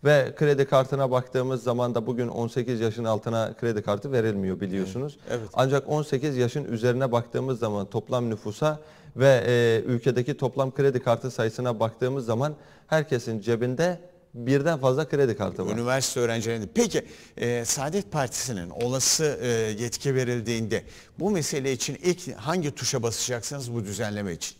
Speaker 2: Ve kredi kartına baktığımız zaman da bugün 18 yaşın altına kredi kartı verilmiyor biliyorsunuz. Evet. evet. Ancak 18 yaşın üzerine baktığımız zaman toplam nüfusa ve e, ülkedeki toplam kredi kartı sayısına baktığımız zaman herkesin cebinde birden fazla kredi kartı var. Üniversite öğrencilerinde. Peki e, Saadet Partisi'nin olası e, yetki
Speaker 1: verildiğinde bu mesele için ilk hangi tuşa basacaksınız bu düzenleme için?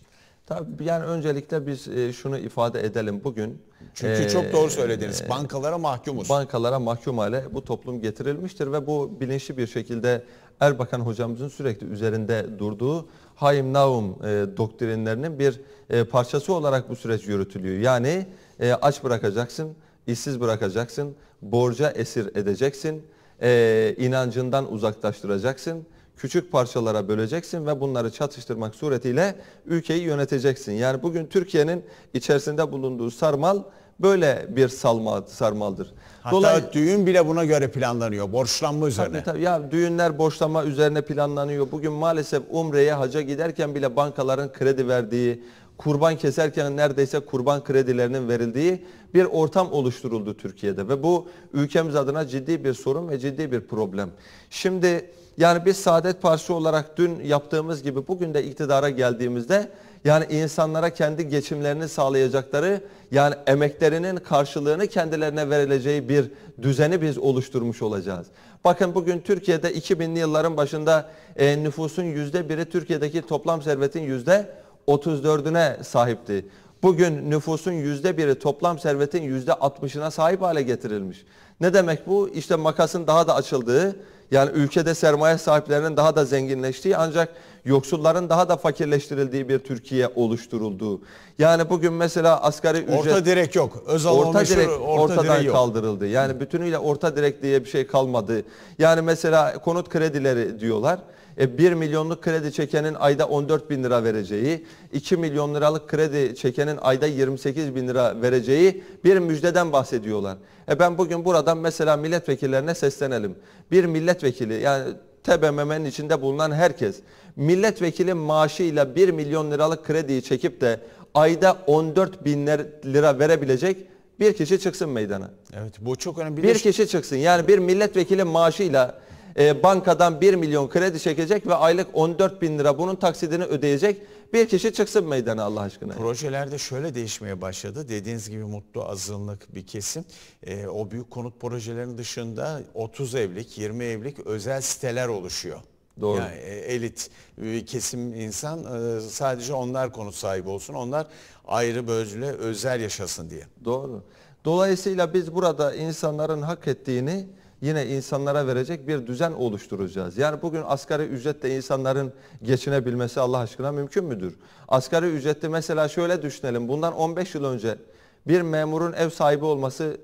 Speaker 2: Tabii yani öncelikle biz e, şunu ifade edelim bugün. Çünkü e, çok doğru söylediniz. E, bankalara mahkumuz. Bankalara mahkum hale bu toplum getirilmiştir ve bu bilinçli bir şekilde Erbakan hocamızın sürekli üzerinde durduğu Haim Naum e, doktrinlerinin bir e, parçası olarak bu süreç yürütülüyor. Yani e, aç bırakacaksın, işsiz bırakacaksın, borca esir edeceksin, e, inancından uzaklaştıracaksın, küçük parçalara böleceksin ve bunları çatıştırmak suretiyle ülkeyi yöneteceksin. Yani bugün Türkiye'nin içerisinde bulunduğu sarmal böyle bir salma, sarmaldır. Hatta Dolay düğün bile buna göre planlanıyor. Borçlanma üzerine. Tabii, tabii. Ya düğünler borçlanma üzerine planlanıyor. Bugün maalesef Umre'ye haca giderken bile bankaların kredi verdiği, kurban keserken neredeyse kurban kredilerinin verildiği bir ortam oluşturuldu Türkiye'de ve bu ülkemiz adına ciddi bir sorun ve ciddi bir problem. Şimdi yani biz Saadet Partisi olarak dün yaptığımız gibi bugün de iktidara geldiğimizde yani insanlara kendi geçimlerini sağlayacakları yani emeklerinin karşılığını kendilerine verileceği bir düzeni biz oluşturmuş olacağız. Bakın bugün Türkiye'de 2000'li yılların başında e, nüfusun %1'i Türkiye'deki toplam servetin %1'i 34'üne sahipti. Bugün nüfusun yüzde biri toplam servetin yüzde 60'ına sahip hale getirilmiş. Ne demek bu? İşte makasın daha da açıldığı, yani ülkede sermaye sahiplerinin daha da zenginleştiği ancak yoksulların daha da fakirleştirildiği bir Türkiye oluşturulduğu. Yani bugün mesela asgari ücret... Orta direk yok. Özal orta direk orta ortadan yok. kaldırıldı. Yani bütünüyle orta direk diye bir şey kalmadı. Yani mesela konut kredileri diyorlar e, 1 milyonluk kredi çekenin ayda 14 bin lira vereceği, 2 milyon liralık kredi çekenin ayda 28 bin lira vereceği bir müjdeden bahsediyorlar. E ben bugün buradan mesela milletvekillerine seslenelim. Bir milletvekili yani TBMM'nin içinde bulunan herkes milletvekili maaşıyla 1 milyon liralık krediyi çekip de ayda 14 bin lira verebilecek bir kişi çıksın meydana. Evet bu çok önemli. Bir, bir kişi çıksın yani bir milletvekili maaşıyla e, bankadan 1 milyon kredi çekecek ve aylık 14 bin lira bunun taksidini ödeyecek bir kişi çıksın meydana Allah aşkına.
Speaker 1: Projelerde
Speaker 2: şöyle değişmeye başladı. Dediğiniz gibi mutlu azınlık bir kesim. E,
Speaker 1: o büyük konut projelerinin dışında 30 evlik 20 evlik özel siteler oluşuyor. Doğru. Yani e, elit e, kesim insan e, sadece onlar konut sahibi olsun.
Speaker 2: Onlar ayrı böyle özel yaşasın diye. Doğru. Dolayısıyla biz burada insanların hak ettiğini yine insanlara verecek bir düzen oluşturacağız. Yani bugün asgari ücretle insanların geçinebilmesi Allah aşkına mümkün müdür? Asgari ücretli mesela şöyle düşünelim. Bundan 15 yıl önce bir memurun ev sahibi olması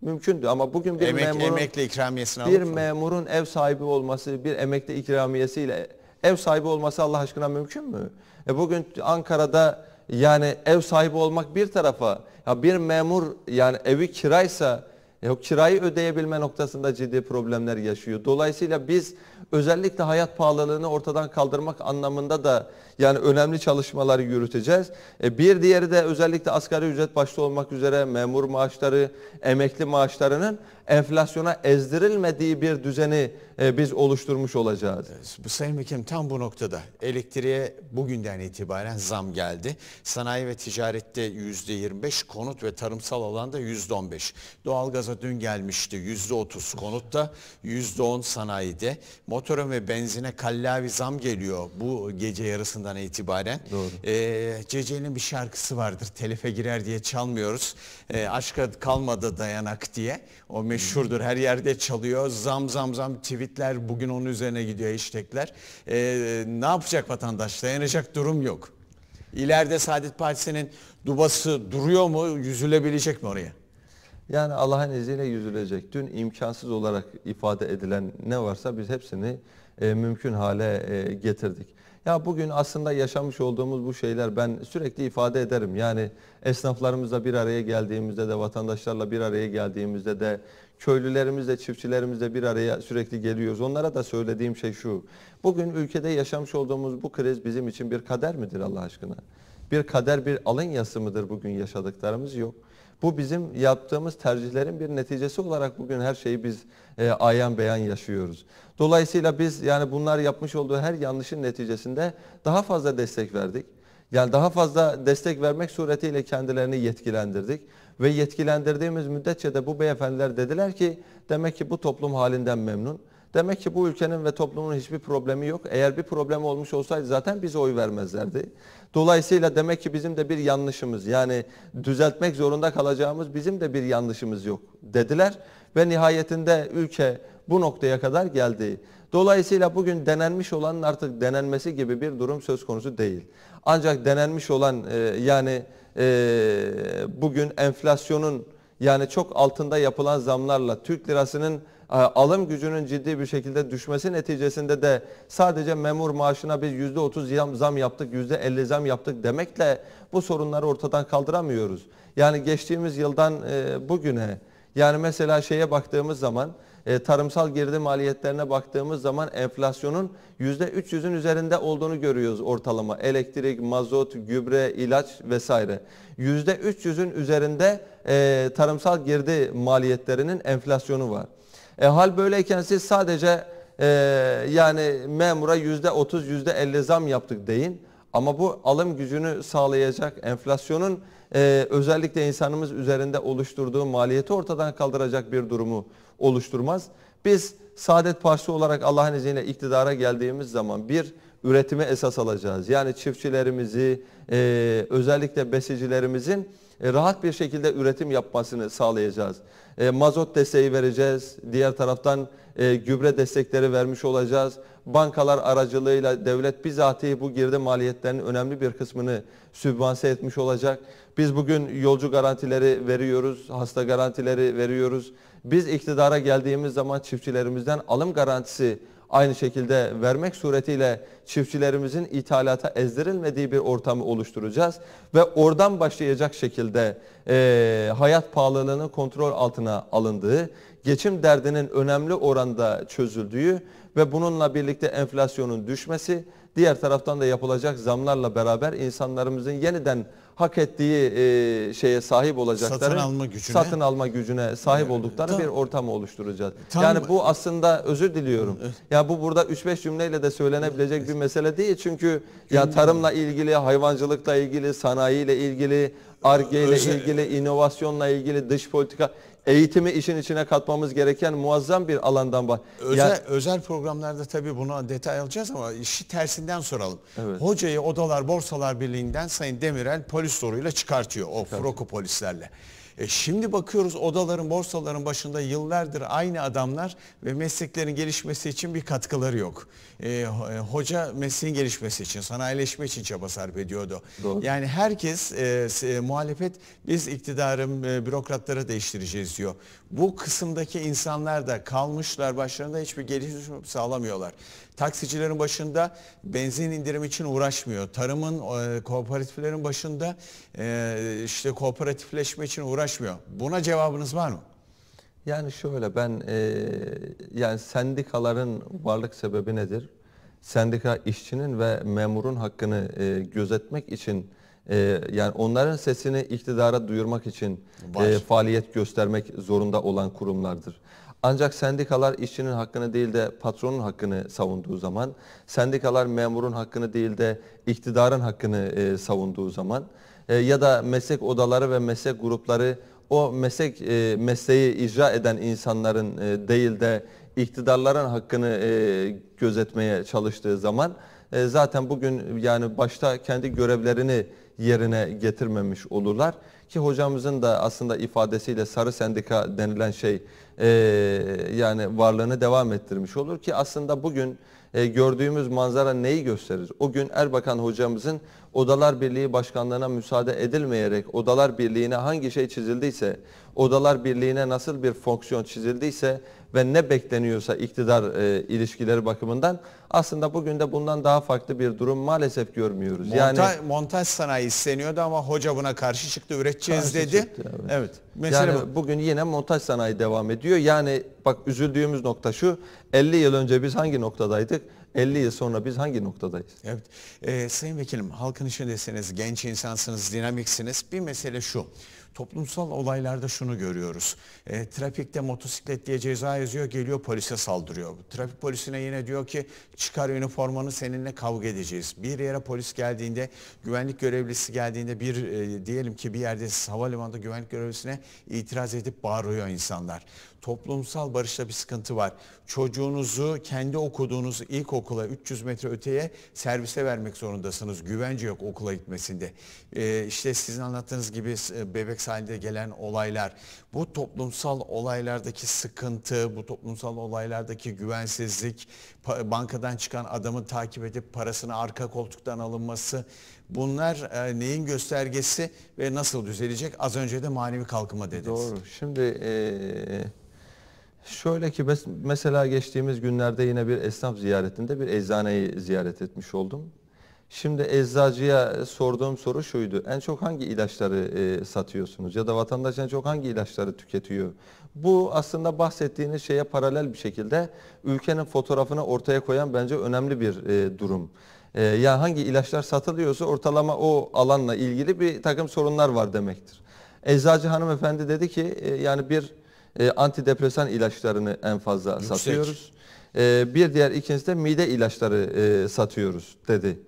Speaker 2: mümkündü ama bugün bir Emek, memurun emekli ikramiyesini bir memurun ev sahibi olması, bir emekli ikramiyesiyle ev sahibi olması Allah aşkına mümkün mü? E bugün Ankara'da yani ev sahibi olmak bir tarafa ya bir memur yani evi kiraysa Yok kirayı ödeyebilme noktasında ciddi problemler yaşıyor. Dolayısıyla biz özellikle hayat pahalılığını ortadan kaldırmak anlamında da yani önemli çalışmaları yürüteceğiz. E bir diğeri de özellikle asgari ücret başta olmak üzere memur maaşları, emekli maaşlarının enflasyona ezdirilmediği bir düzeni e, biz oluşturmuş olacağız.
Speaker 1: Bu Sayın Vekilim tam bu noktada elektriğe bugünden itibaren zam geldi. Sanayi ve ticarette yüzde %25, konut ve tarımsal alanda yüzde %15. Doğalgaza dün gelmişti yüzde %30 konutta, yüzde %10 sanayide. Motora ve benzine kallavi zam geliyor bu gece yarısından itibaren. Doğru. Ee, CC'nin bir şarkısı vardır Telefe girer diye çalmıyoruz. Ee, aşka kalmadı dayanak diye. O meşhurdur. Her yerde çalıyor. Zam zam zam tweetler bugün onun üzerine gidiyor hashtagler. Ee, ne yapacak vatandaş? Dayanacak durum yok. İleride Saadet
Speaker 2: Partisi'nin dubası duruyor mu? Yüzülebilecek mi oraya? Yani Allah'ın izniyle yüzülecek. Dün imkansız olarak ifade edilen ne varsa biz hepsini e, mümkün hale e, getirdik. Ya bugün aslında yaşamış olduğumuz bu şeyler ben sürekli ifade ederim. Yani esnaflarımızla bir araya geldiğimizde de vatandaşlarla bir araya geldiğimizde de köylülerimizle çiftçilerimizle bir araya sürekli geliyoruz. Onlara da söylediğim şey şu. Bugün ülkede yaşamış olduğumuz bu kriz bizim için bir kader midir Allah aşkına? Bir kader bir alın yası mıdır bugün yaşadıklarımız? Yok. Bu bizim yaptığımız tercihlerin bir neticesi olarak bugün her şeyi biz e, ayan beyan yaşıyoruz. Dolayısıyla biz yani bunlar yapmış olduğu her yanlışın neticesinde daha fazla destek verdik. Yani daha fazla destek vermek suretiyle kendilerini yetkilendirdik. Ve yetkilendirdiğimiz müddetçe de bu beyefendiler dediler ki demek ki bu toplum halinden memnun. Demek ki bu ülkenin ve toplumun hiçbir problemi yok. Eğer bir problem olmuş olsaydı zaten bize oy vermezlerdi. Dolayısıyla demek ki bizim de bir yanlışımız yani düzeltmek zorunda kalacağımız bizim de bir yanlışımız yok dediler. Ve nihayetinde ülke bu noktaya kadar geldi. Dolayısıyla bugün denenmiş olanın artık denenmesi gibi bir durum söz konusu değil. Ancak denenmiş olan e, yani e, bugün enflasyonun yani çok altında yapılan zamlarla Türk lirasının e, alım gücünün ciddi bir şekilde düşmesi neticesinde de sadece memur maaşına biz %30 zam yaptık, %50 zam yaptık demekle bu sorunları ortadan kaldıramıyoruz. Yani geçtiğimiz yıldan e, bugüne yani mesela şeye baktığımız zaman e, tarımsal girdi maliyetlerine baktığımız zaman enflasyonun %300'ün üzerinde olduğunu görüyoruz ortalama. Elektrik, mazot, gübre, ilaç vesaire. %300'ün üzerinde tarımsal girdi maliyetlerinin enflasyonu var. E, hal böyleyken siz sadece e, yani memura yüzde otuz yüzde elli zam yaptık deyin. Ama bu alım gücünü sağlayacak enflasyonun e, özellikle insanımız üzerinde oluşturduğu maliyeti ortadan kaldıracak bir durumu oluşturmaz. Biz Saadet Partisi olarak Allah'ın izniyle iktidara geldiğimiz zaman bir üretime esas alacağız. Yani çiftçilerimizi e, özellikle besicilerimizin e, rahat bir şekilde üretim yapmasını sağlayacağız e, mazot desteği vereceğiz. Diğer taraftan e, gübre destekleri vermiş olacağız. Bankalar aracılığıyla devlet bizatihi bu girdi maliyetlerinin önemli bir kısmını sübvanse etmiş olacak. Biz bugün yolcu garantileri veriyoruz, hasta garantileri veriyoruz. Biz iktidara geldiğimiz zaman çiftçilerimizden alım garantisi aynı şekilde vermek suretiyle çiftçilerimizin ithalata ezdirilmediği bir ortamı oluşturacağız. Ve oradan başlayacak şekilde e, hayat pahalılığının kontrol altına alındığı, geçim derdinin önemli oranda çözüldüğü ve bununla birlikte enflasyonun düşmesi diğer taraftan da yapılacak zamlarla beraber insanlarımızın yeniden hak ettiği e, şeye sahip olacakları satın alma gücüne, satın alma gücüne sahip oldukları tam, bir ortamı oluşturacağız. Tam, yani bu aslında özür diliyorum. Evet. Ya bu burada 3-5 cümleyle de söylenebilecek evet. bir mesele değil. Çünkü ya tarımla ilgili, hayvancılıkla ilgili, sanayiyle ilgili, ARGE ile ilgili, inovasyonla ilgili, dış politika eğitimi işin içine katmamız gereken muazzam bir alandan var. Özel, yani,
Speaker 1: özel programlarda tabii buna detay alacağız ama işi tersinden soralım. Evet. Hocayı Odalar Borsalar Birliği'nden Sayın Demirel polis soruyla çıkartıyor o evet. froko polislerle. E şimdi bakıyoruz odaların, borsaların başında yıllardır aynı adamlar ve mesleklerin gelişmesi için bir katkıları yok. E, e hoca mesleğin gelişmesi için, sanayileşme için çaba sarf ediyordu. Doğru. Yani herkes e, e, muhalefet biz iktidarı e, bürokratları değiştireceğiz diyor. Bu kısımdaki insanlar da kalmışlar başlarında hiçbir gelişim sağlamıyorlar. Taksicilerin başında benzin indirim için uğraşmıyor. Tarımın e, kooperatiflerin başında
Speaker 2: e, işte kooperatifleşme için uğraşmıyor. Buna cevabınız var mı? Yani şöyle ben e, yani sendikaların varlık sebebi nedir? Sendika işçinin ve memurun hakkını e, gözetmek için e, yani onların sesini iktidara duyurmak için e, faaliyet göstermek zorunda olan kurumlardır. Ancak sendikalar işçinin hakkını değil de patronun hakkını savunduğu zaman, sendikalar memurun hakkını değil de iktidarın hakkını e, savunduğu zaman e, ya da meslek odaları ve meslek grupları o meslek e, mesleği icra eden insanların e, değil de iktidarların hakkını e, gözetmeye çalıştığı zaman e, zaten bugün yani başta kendi görevlerini yerine getirmemiş olurlar. Ki hocamızın da aslında ifadesiyle sarı sendika denilen şey e, yani varlığını devam ettirmiş olur ki aslında bugün e, gördüğümüz manzara neyi gösterir? O gün Erbakan hocamızın Odalar Birliği Başkanlığı'na müsaade edilmeyerek Odalar Birliği'ne hangi şey çizildiyse, Odalar Birliği'ne nasıl bir fonksiyon çizildiyse ve ne bekleniyorsa iktidar e, ilişkileri bakımından aslında bugün de bundan daha farklı bir durum maalesef görmüyoruz. Monta, yani montaj sanayi isteniyordu ama hoca buna karşı çıktı, üreteceğiz karşı dedi. Çıktı, evet. evet. Mesela yani bu. bugün yine montaj sanayi devam ediyor. Yani bak üzüldüğümüz nokta şu. 50 yıl önce biz hangi noktadaydık? 50 yıl sonra biz hangi noktadayız? Evet. Ee, Sayın Vekilim halkın işindesiniz, genç insansınız,
Speaker 1: dinamiksiniz. Bir mesele şu toplumsal olaylarda şunu görüyoruz. E, trafikte motosiklet diye ceza yazıyor geliyor polise saldırıyor. Trafik polisine yine diyor ki çıkar üniformanı seninle kavga edeceğiz. Bir yere polis geldiğinde güvenlik görevlisi geldiğinde bir e, diyelim ki bir yerde havalimanında güvenlik görevlisine itiraz edip bağırıyor insanlar toplumsal barışta bir sıkıntı var. Çocuğunuzu kendi okuduğunuz ilkokula 300 metre öteye servise vermek zorundasınız. Güvence yok okula gitmesinde. Ee, işte sizin anlattığınız gibi e, bebek sahilde gelen olaylar, bu toplumsal olaylardaki sıkıntı, bu toplumsal olaylardaki güvensizlik, bankadan çıkan adamı takip edip parasını arka koltuktan alınması bunlar e, neyin göstergesi
Speaker 2: ve nasıl düzelecek? Az önce de manevi kalkınma dediniz. Doğru. Şimdi e, Şöyle ki mesela geçtiğimiz günlerde yine bir esnaf ziyaretinde bir eczaneyi ziyaret etmiş oldum. Şimdi eczacıya sorduğum soru şuydu. En çok hangi ilaçları e, satıyorsunuz ya da vatandaş en çok hangi ilaçları tüketiyor? Bu aslında bahsettiğiniz şeye paralel bir şekilde ülkenin fotoğrafını ortaya koyan bence önemli bir e, durum. E, ya hangi ilaçlar satılıyorsa ortalama o alanla ilgili bir takım sorunlar var demektir. Eczacı hanımefendi dedi ki e, yani bir e, antidepresan ilaçlarını en fazla Yüksek. satıyoruz. E, bir diğer ikincisi de mide ilaçları e, satıyoruz dedi.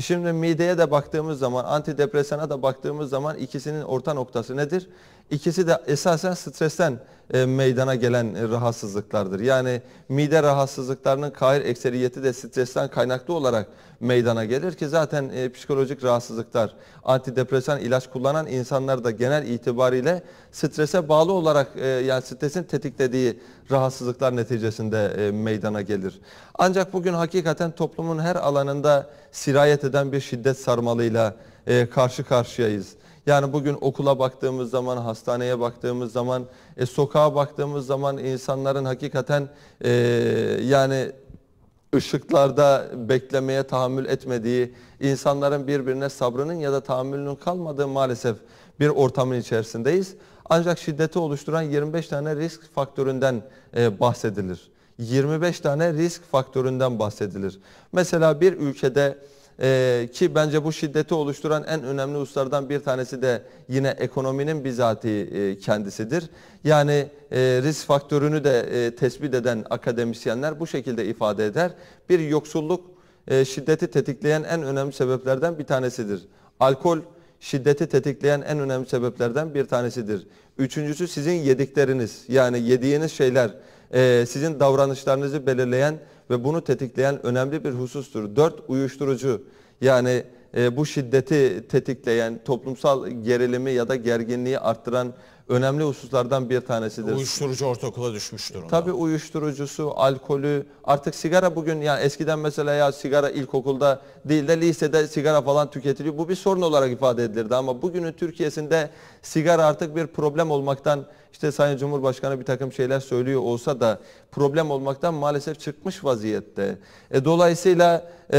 Speaker 2: Şimdi mideye de baktığımız zaman, antidepresana da baktığımız zaman ikisinin orta noktası nedir? İkisi de esasen stresten e, meydana gelen e, rahatsızlıklardır. Yani mide rahatsızlıklarının kahir ekseriyeti de stresten kaynaklı olarak meydana gelir ki zaten e, psikolojik rahatsızlıklar, antidepresan ilaç kullanan insanlar da genel itibariyle strese bağlı olarak e, yani stresin tetiklediği rahatsızlıklar neticesinde e, meydana gelir. Ancak bugün hakikaten toplumun her alanında sirayet eden bir şiddet sarmalıyla e, karşı karşıyayız. Yani bugün okula baktığımız zaman, hastaneye baktığımız zaman, e, sokağa baktığımız zaman insanların hakikaten e, yani ışıklarda beklemeye tahammül etmediği, insanların birbirine sabrının ya da tahammülünün kalmadığı maalesef bir ortamın içerisindeyiz. Ancak şiddeti oluşturan 25 tane risk faktöründen e, bahsedilir. 25 tane risk faktöründen bahsedilir. Mesela bir ülkede e, ki bence bu şiddeti oluşturan en önemli hususlardan bir tanesi de yine ekonominin bizatihi e, kendisidir. Yani e, risk faktörünü de e, tespit eden akademisyenler bu şekilde ifade eder. Bir yoksulluk e, şiddeti tetikleyen en önemli sebeplerden bir tanesidir. Alkol şiddeti tetikleyen en önemli sebeplerden bir tanesidir. Üçüncüsü sizin yedikleriniz yani yediğiniz şeyler e, sizin davranışlarınızı belirleyen ve bunu tetikleyen önemli bir husustur. Dört uyuşturucu yani e, bu şiddeti tetikleyen, toplumsal gerilimi ya da gerginliği arttıran önemli hususlardan bir tanesidir. Uyuşturucu ortakula düşmüş durumda. Tabii uyuşturucusu, alkolü, artık sigara bugün yani eskiden mesela ya sigara ilkokulda değil de lisede sigara falan tüketiliyor. Bu bir sorun olarak ifade edilirdi ama bugünün Türkiye'sinde sigara artık bir problem olmaktan işte Sayın Cumhurbaşkanı bir takım şeyler söylüyor olsa da problem olmaktan maalesef çıkmış vaziyette. E, dolayısıyla e,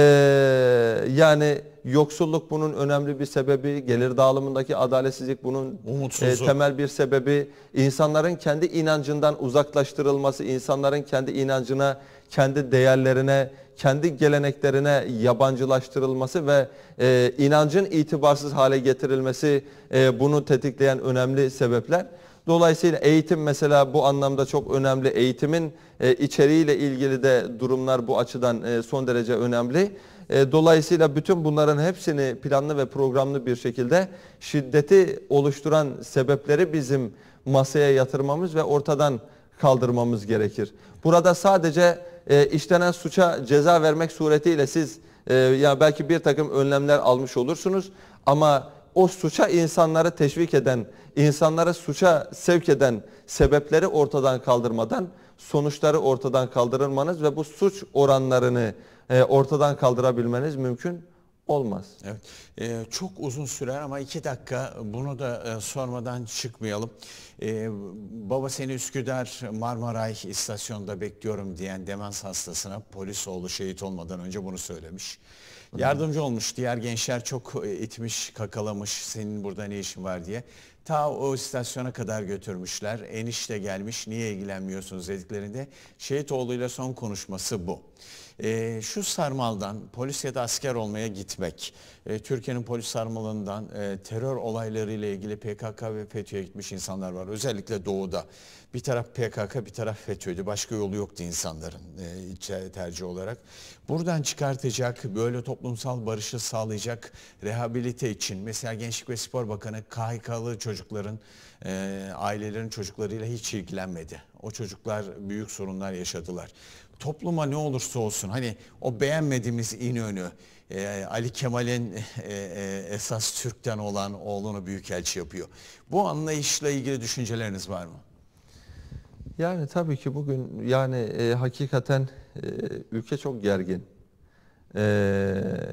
Speaker 2: yani yoksulluk bunun önemli bir sebebi, gelir dağılımındaki adaletsizlik bunun e, Umutsuzluk. e, temel bir sebebi, insanların kendi inancından uzaklaştırılması, insanların kendi inancına, kendi değerlerine, kendi geleneklerine yabancılaştırılması ve e, inancın itibarsız hale getirilmesi e, bunu tetikleyen önemli sebepler. Dolayısıyla eğitim mesela bu anlamda çok önemli. Eğitimin e, içeriğiyle ilgili de durumlar bu açıdan e, son derece önemli. E, dolayısıyla bütün bunların hepsini planlı ve programlı bir şekilde şiddeti oluşturan sebepleri bizim masaya yatırmamız ve ortadan kaldırmamız gerekir. Burada sadece e, işlenen suça ceza vermek suretiyle siz e, ya belki bir takım önlemler almış olursunuz ama o suça insanları teşvik eden, insanları suça sevk eden sebepleri ortadan kaldırmadan sonuçları ortadan kaldırmanız ve bu suç oranlarını e, ortadan kaldırabilmeniz mümkün olmaz. Evet. Ee, çok uzun sürer ama iki
Speaker 1: dakika bunu da e, sormadan çıkmayalım. Ee, baba seni Üsküdar Marmaray istasyonunda bekliyorum diyen demans hastasına polis oğlu şehit olmadan önce bunu söylemiş. Yardımcı olmuş. Diğer gençler çok e, itmiş, kakalamış. Senin burada ne işin var diye. Ta o istasyona kadar götürmüşler. Enişte gelmiş niye ilgilenmiyorsunuz dediklerinde ile son konuşması bu. E, şu sarmaldan polis ya da asker olmaya gitmek, e, Türkiye'nin polis sarmalından e, terör olaylarıyla ilgili PKK ve FETÖ'ye gitmiş insanlar var. Özellikle doğuda. Bir taraf PKK bir taraf FETÖ'ydü. Başka yolu yoktu insanların e, tercih olarak. Buradan çıkartacak, böyle toplumsal barışı sağlayacak rehabilite için mesela Gençlik ve Spor Bakanı KHK'lı çocuk çocukların, e, ailelerin çocuklarıyla hiç ilgilenmedi. O çocuklar büyük sorunlar yaşadılar. Topluma ne olursa olsun hani o beğenmediğimiz İnönü, e, Ali Kemal'in e, e, esas Türk'ten olan oğlunu büyükelçi yapıyor. Bu anlayışla ilgili düşünceleriniz var mı?
Speaker 2: Yani tabii ki bugün yani e, hakikaten e, ülke çok gergin. E,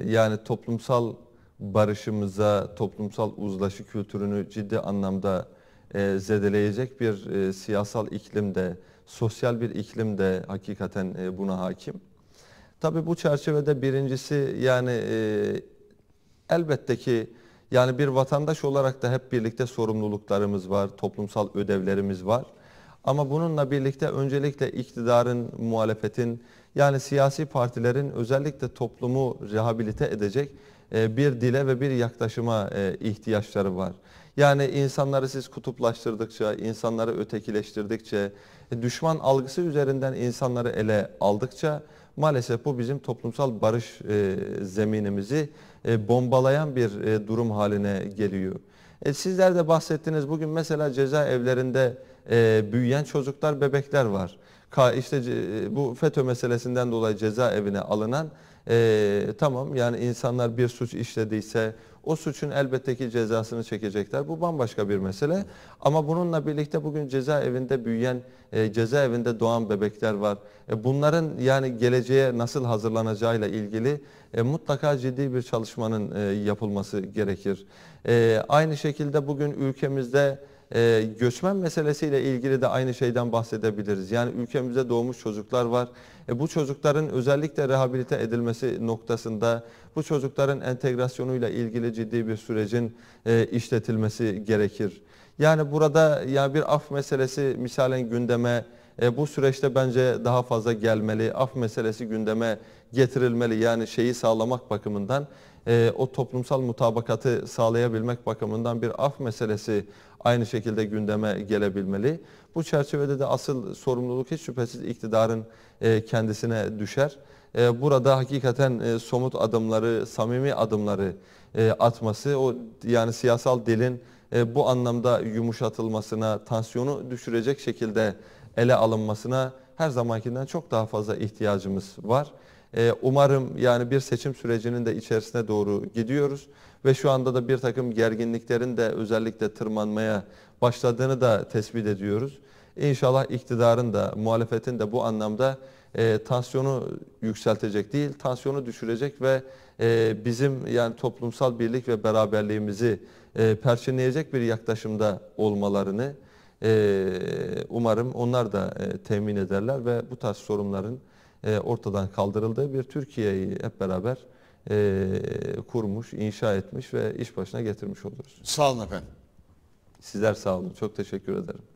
Speaker 2: yani toplumsal barışımıza, toplumsal uzlaşı kültürünü ciddi anlamda e, zedeleyecek bir e, siyasal iklimde, sosyal bir iklimde hakikaten e, buna hakim. Tabii bu çerçevede birincisi yani e, elbette ki yani bir vatandaş olarak da hep birlikte sorumluluklarımız var, toplumsal ödevlerimiz var. Ama bununla birlikte öncelikle iktidarın, muhalefetin yani siyasi partilerin özellikle toplumu rehabilite edecek e, bir dile ve bir yaklaşıma e, ihtiyaçları var. Yani insanları siz kutuplaştırdıkça, insanları ötekileştirdikçe, e, düşman algısı üzerinden insanları ele aldıkça maalesef bu bizim toplumsal barış zeminimizi bombalayan bir durum haline geliyor. E, sizler de bahsettiniz bugün mesela cezaevlerinde e, büyüyen çocuklar, bebekler var. İşte bu FETÖ meselesinden dolayı cezaevine alınan e, tamam yani insanlar bir suç işlediyse o suçun elbette ki cezasını çekecekler. Bu bambaşka bir mesele. Ama bununla birlikte bugün cezaevinde büyüyen, e, cezaevinde doğan bebekler var. E, bunların yani geleceğe nasıl hazırlanacağıyla ilgili e, mutlaka ciddi bir çalışmanın e, yapılması gerekir. E, aynı şekilde bugün ülkemizde e, göçmen meselesiyle ilgili de aynı şeyden bahsedebiliriz. Yani ülkemizde doğmuş çocuklar var. E, bu çocukların özellikle rehabilite edilmesi noktasında bu çocukların entegrasyonuyla ilgili ciddi bir sürecin e, işletilmesi gerekir. Yani burada ya bir af meselesi misalen gündeme e, bu süreçte bence daha fazla gelmeli. Af meselesi gündeme getirilmeli. Yani şeyi sağlamak bakımından e, o toplumsal mutabakatı sağlayabilmek bakımından bir af meselesi aynı şekilde gündeme gelebilmeli. Bu çerçevede de asıl sorumluluk hiç şüphesiz iktidarın e, kendisine düşer. E, burada hakikaten e, somut adımları, samimi adımları atması, o yani siyasal dilin bu anlamda yumuşatılmasına, tansiyonu düşürecek şekilde ele alınmasına her zamankinden çok daha fazla ihtiyacımız var. Umarım yani bir seçim sürecinin de içerisine doğru gidiyoruz ve şu anda da bir takım gerginliklerin de özellikle tırmanmaya başladığını da tespit ediyoruz. İnşallah iktidarın da muhalefetin de bu anlamda e, tansiyonu yükseltecek değil, tansiyonu düşürecek ve e, bizim yani toplumsal birlik ve beraberliğimizi e, perçinleyecek bir yaklaşımda olmalarını e, umarım onlar da e, temin ederler ve bu tarz sorunların e, ortadan kaldırıldığı bir Türkiye'yi hep beraber e, kurmuş, inşa etmiş ve iş başına getirmiş oluruz. Sağ olun efendim. Sizler sağ olun. Çok teşekkür ederim.